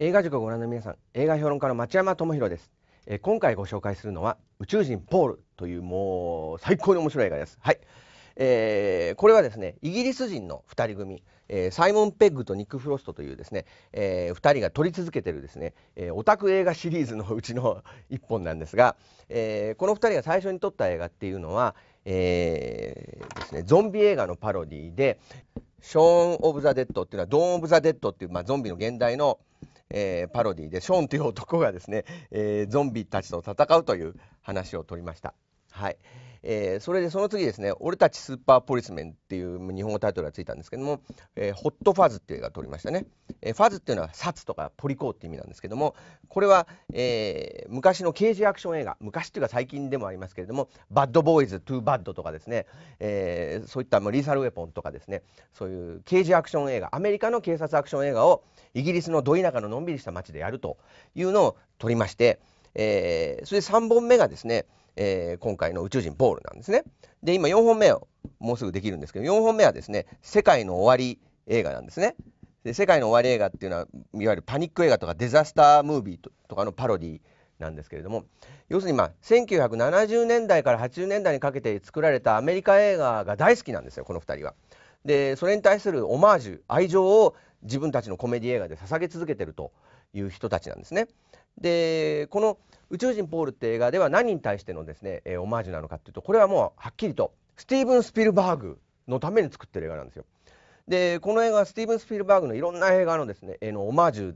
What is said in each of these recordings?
映画塾をご覧の皆さん映画評論家の町山智博です、えー、今回ご紹介するのは宇宙人ポールというもう最高に面白い映画ですはい、えー、これはですねイギリス人の2人組、えー、サイモン・ペッグとニック・フロストというですね、え2人が撮り続けてるですね、えオタク映画シリーズのうちの一本なんですが、えこの2人が最初に撮った映画っていうのは、えですね、ゾンビ映画のパロディで「ショーン・オブ・ザ・デッド」っていうのは「ドーン・オブ・ザ・デッド」っていう、まあ、ゾンビの現代の「えー、パロディでショーンという男がですね、えー、ゾンビたちと戦うという話を取りました。はいえー、それでその次ですね「俺たちスーパーポリスメン」っていう日本語タイトルがついたんですけども「えー、ホットファズ」っていう映画を撮りましたね、えー、ファズっていうのは「札」とか「ポリコー」って意味なんですけどもこれは、えー、昔の刑事アクション映画昔っていうか最近でもありますけれども「バッドボーイズ・トゥ・ーバッド」とかですね、えー、そういったリーサル・ウェポンとかですねそういう刑事アクション映画アメリカの警察アクション映画をイギリスのど田舎ののんびりした街でやるというのを撮りまして、えー、それで3本目がですねえー、今回の宇宙人ポールなんですね。で、今4本目をもうすぐできるんですけど、4本目はですね、世界の終わり映画なんですね。で世界の終わり映画っていうのは、いわゆるパニック映画とかデザスタームービーとかのパロディなんですけれども、要するにまあ1970年代から80年代にかけて作られたアメリカ映画が大好きなんですよ、この2人は。で、それに対するオマージュ、愛情を自分たちのコメディ映画で捧げ続けてるという人たちなんですね。でこの「宇宙人ポール」って映画では何に対してのですね、えー、オマージュなのかっていうとこれはもうはっきりとスティーブン・スピルバーグのために作ってる映画なんですよ。でこの映画はスティーブン・スピルバーグのいろんな映画のですね、えー、のオマージュ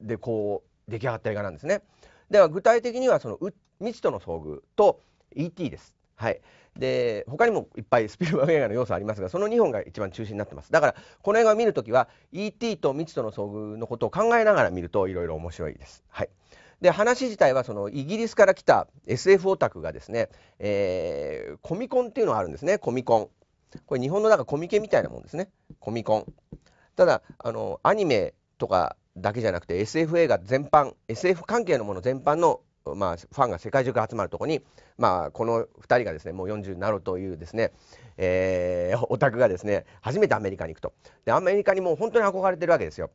でこう出来上がった映画なんですね。では具体的にはその未知との遭遇と E.T. です。はい、で他にもいっぱいスピルバーグ映画の要素ありますがその2本が一番中心になってますだからこの映画を見るときは E.T. と未知との遭遇のことを考えながら見るといろいろ面白いです。はい、で話自体はそのイギリスから来た SF オタクがですね、えー、コミコンっていうのがあるんですねコミコン。これ日本のかコミケみたいなもんですねコミコン。ただあのアニメとかだけじゃなくて SF 映画全般 SF 関係のもの全般のまあ、ファンが世界中から集まるとこに、まあ、この2人がですねもう40になるというですね、えー、オタクがですね初めてアメリカに行くとでアメリカにもう本当に憧れてるわけですよ。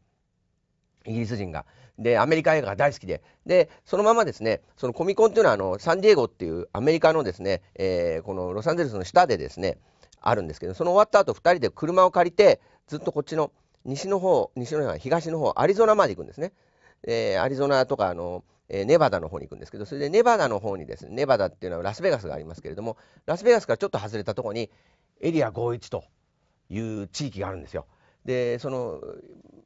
イギリス人が。で、アメリカ映画が大好きで。で、そのままですね、そのコミコンっていうのは、あの、サンディエゴっていうアメリカのですね、えー、このロサンゼルスの下でですね、あるんですけど、その終わった後、2人で車を借りて、ずっとこっちの西の方、西の方、東の方、アリゾナまで行くんですね。えー、アリゾナとか、あの、えー、ネバダの方に行くんですけど、それでネバダの方にですね、ネバダっていうのはラスベガスがありますけれども、ラスベガスからちょっと外れたとこに、エリア51という地域があるんですよ。でその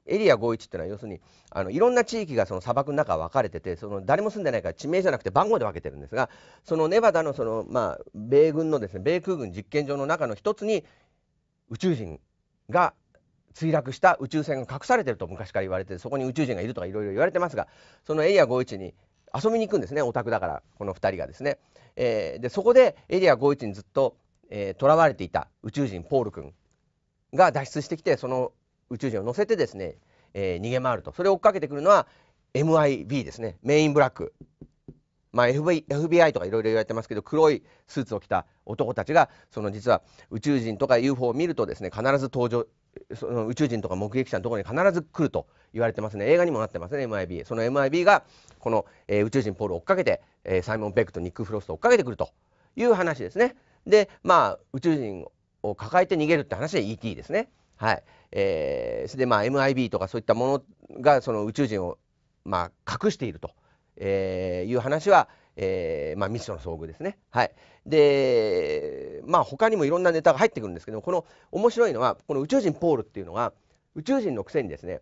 エリア51っていうのは要するにあのいろんな地域がその砂漠の中分かれててその誰も住んでないから地名じゃなくて番号で分けてるんですがそのネバダのその、まあ、米軍のですね米空軍実験場の中の一つに宇宙人が墜落した宇宙船が隠されてると昔から言われてそこに宇宙人がいるとかいろいろ言われてますがそのエリア51に遊びに行くんですねオタクだからこの2人がですね。えー、でそこでエリア51にずっととら、えー、われていた宇宙人ポール君が脱出してきてその宇宙人を乗せてですね、えー、逃げ回るとそれを追っかけてくるのは MIB ですねメインブラック、まあ、FBI, FBI とかいろいろ言われてますけど黒いスーツを着た男たちがその実は宇宙人とか UFO を見るとですね必ず登場その宇宙人とか目撃者のところに必ず来ると言われてますね映画にもなってますね MIB その MIB がこの、えー、宇宙人ポールを追っかけて、えー、サイモン・ベックとニック・フロストを追っかけてくるという話ですねでまあ宇宙人を抱えて逃げるって話で ET ですね。はいえー、それでまあ MIB とかそういったものがその宇宙人をまあ隠していると、えー、いう話は、えーまあ、ミッションの遭遇ですね。はい、でまあ他にもいろんなネタが入ってくるんですけどこの面白いのはこの宇宙人ポールっていうのは宇宙人のくせにですね、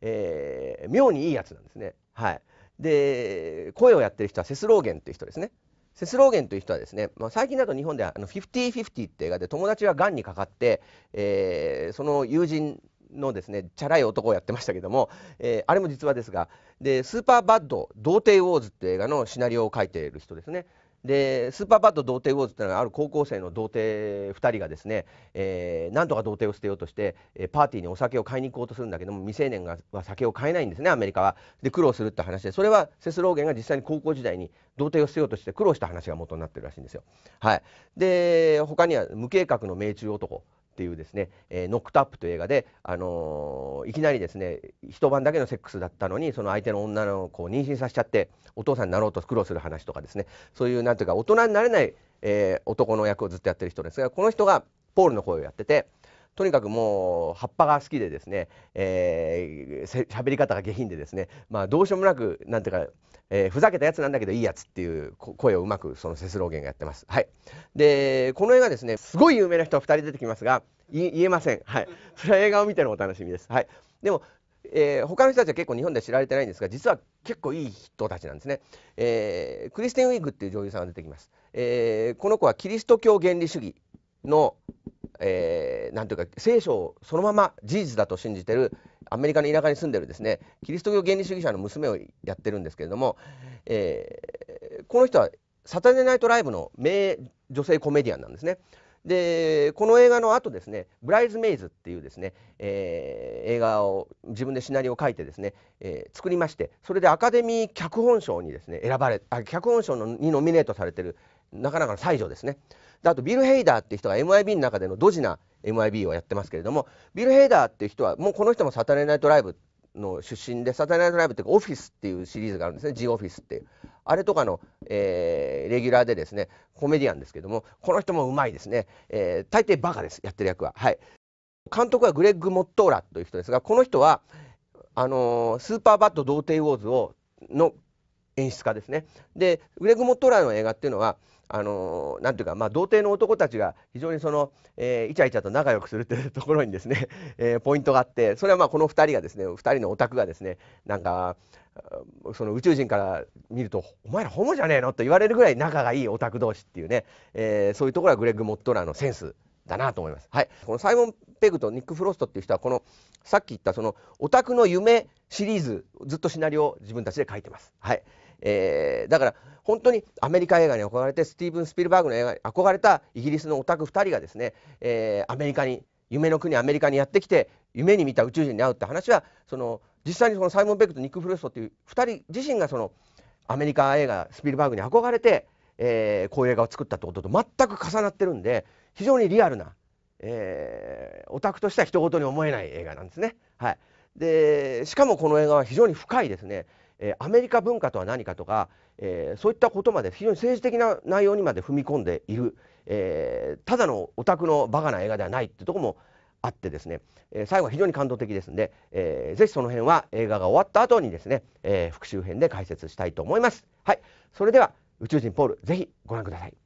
えー、妙にいいやつなんですね。はい、で声をやってる人はセスローゲンっていう人ですね。セスローゲンという人はですね、まあ、最近だと日本では「50/50」って映画で友達ががんにかかって、えー、その友人のですねチャラい男をやってましたけども、えー、あれも実話ですがでスーパーバッド「童貞ウォーズ」っていう映画のシナリオを書いている人ですねでスーパーバッド童貞ウォーズっていうのはある高校生の童貞2人がですね、えー、なんとか童貞を捨てようとして、えパーティーにお酒を買いに行こうとするんだけども未成年がは酒を買えないんですねアメリカは。で苦労するって話でそれはセスローゲンが実際に高校時代に童貞を捨てようとして苦労した話が元になってるらしいんですよ。はい、で他には無計画の命中男っていうですね、えー、ノックトアップという映画で、あのー、いきなりですね一晩だけのセックスだったのにその相手の女の子を妊娠させちゃってお父さんになろうと苦労する話とかですねそういうなんていうか大人になれない、えー、男の役をずっとやってる人ですがこの人がポールの声をやっててとにかくもう葉っぱが好きでですね、えー、喋り方が下品でですね、まあ、どうしようもなくなんていうか、えー、ふざけたやつなんだけどいいやつっていう声をうまくそのセスローゲンがやってます。はい、でこの映画ですねすごい有名な人2人出てきますが言えません、はい、それは映画を見てのお楽しみです。はい、でもえー、他の人たちは結構日本で知られてないんですが実は結構いい人たちなんですね、えー、クリスティン・ウィーグっていう女優さんが出てきます、えー、この子はキリスト教原理主義のえー、ていうか聖書をそのまま事実だと信じてるアメリカの田舎に住んでるですねキリスト教原理主義者の娘をやってるんですけれども、えー、この人はサタデーナイトライブの名女性コメディアンなんですね。でこの映画の後ですね「ブライズ・メイズ」っていうですね、えー、映画を自分でシナリオを書いてですね、えー、作りましてそれでアカデミー脚本賞にですね選ばれあ脚本賞のにノミネートされてるなかなかの才女ですね。であとビル・ヘイダーっていう人が MIB の中でのドジな MIB をやってますけれどもビル・ヘイダーっていう人はもうこの人も「サタデー・ナイト・ライブ」の出身で「サタデー・ナイト・ライブ」っていうか「オフィス」っていうシリーズがあるんですね「ジ・オフィス」っていうあれとかの、えー、レギュラーでですねコメディアンですけどもこの人もうまいですね、えー、大抵バカですやってる役ははい監督はグレッグ・モットーラという人ですがこの人はあのー、スーパーバッド童貞ウォーズをの演出家ですねでグレッグ・モットーラの映画っていうのはあのなんていうか、まあ、童貞の男たちが非常にその、えー、イチャイチャと仲良くするというところにですね、えー、ポイントがあってそれはまあこの2人がですね2人のオタクがですねなんかその宇宙人から見ると「お前らホモじゃねえの?」と言われるぐらい仲がいいオタク同士っていうね、えー、そういうところはグレッグ・モットラーのセンスだなと思います。はい、このサイモン・ペグとニック・フロストっていう人はこのさっき言ったそのオタクの夢シリーズずっとシナリオを自分たちで書いてます。はいえー、だから本当にアメリカ映画に憧れてスティーブン・スピルバーグの映画に憧れたイギリスのオタク2人がですね、えー、アメリカに夢の国アメリカにやってきて夢に見た宇宙人に会うって話はその実際にそのサイモン・ベックとニック・フルストっていう2人自身がそのアメリカ映画スピルバーグに憧れて、えー、こういう映画を作ったってことと全く重なってるんで非常にリアルな、えー、オタクとしては人ごに思えない映画なんですね。はい、でしかもこの映画は非常に深いですね。えアメリカ文化とは何かとか、えそういったことまで非常に政治的な内容にまで踏み込んでいる、えただのオタクのバカな映画ではないってとこもあってですね、え最後は非常に感動的ですんで、えー、ぜひその辺は映画が終わった後にですね、え復習編で解説したいと思います。はい、それでは宇宙人ポールぜひご覧ください。